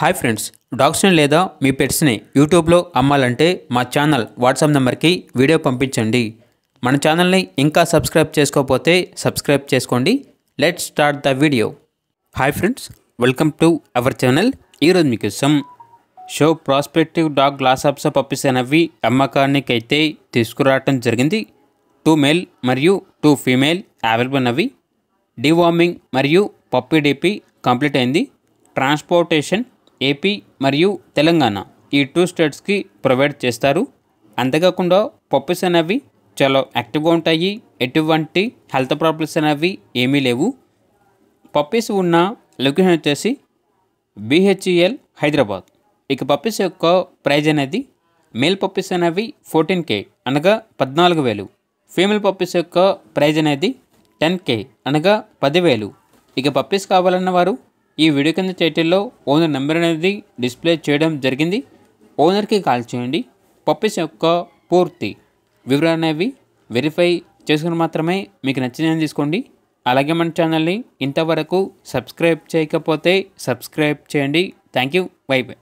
hi friends డాగ్స్ని లేదా మీ పెట్స్ని యూట్యూబ్లో అమ్మాలంటే మా ఛానల్ వాట్సాప్ నెంబర్కి వీడియో పంపించండి మన ఛానల్ని ఇంకా సబ్స్క్రైబ్ చేసుకోకపోతే సబ్స్క్రైబ్ చేసుకోండి let start the video hi friends welcome to our channel ఈరోజు ఇష్టం show prospective dog Lhasa Apso puppies అనేవి అమ్మకానికి అయితే తీసుకురావటం జరిగింది టూ మేల్ మరియు టూ ఫీమేల్ అవైలబుల్ అవి డివార్మింగ్ మరియు పప్పీ డిపి కంప్లీట్ అయింది ట్రాన్స్పోర్టేషన్ ఏపీ మరియు తెలంగాణ ఈ టూ స్టేట్స్కి ప్రొవైడ్ చేస్తారు అంతేకాకుండా పప్పుస్ అనేవి చాలా యాక్టివ్గా ఉంటాయి ఎటువంటి హెల్త్ ప్రాబ్లమ్స్ అనేవి ఏమీ లేవు పప్పీస్ ఉన్న లొకేషన్ వచ్చేసి బీహెచ్ఈఎల్ e హైదరాబాద్ ఇక పప్పీస్ యొక్క ప్రైజ్ అనేది మేల్ పప్పీస్ అనేవి ఫోర్టీన్ కే అనగా పద్నాలుగు వేలు ఫీమేల్ పప్పీస్ యొక్క ప్రైజ్ అనేది టెన్ కే అనగా పదివేలు ఇక పప్పీస్ కావాలన్న వారు ఈ వీడియో కింద టైటిల్లో ఓనర్ నెంబర్ అనేది డిస్ప్లే చేయడం జరిగింది ఓనర్కి కాల్ చేయండి పప్పీస్ యొక్క పూర్తి వివరాలు అనేవి వెరిఫై చేసుకుని మాత్రమే మీకు నచ్చిన తీసుకోండి అలాగే మన ఛానల్ని ఇంతవరకు సబ్స్క్రైబ్ చేయకపోతే సబ్స్క్రైబ్ చేయండి థ్యాంక్ యూ బై బై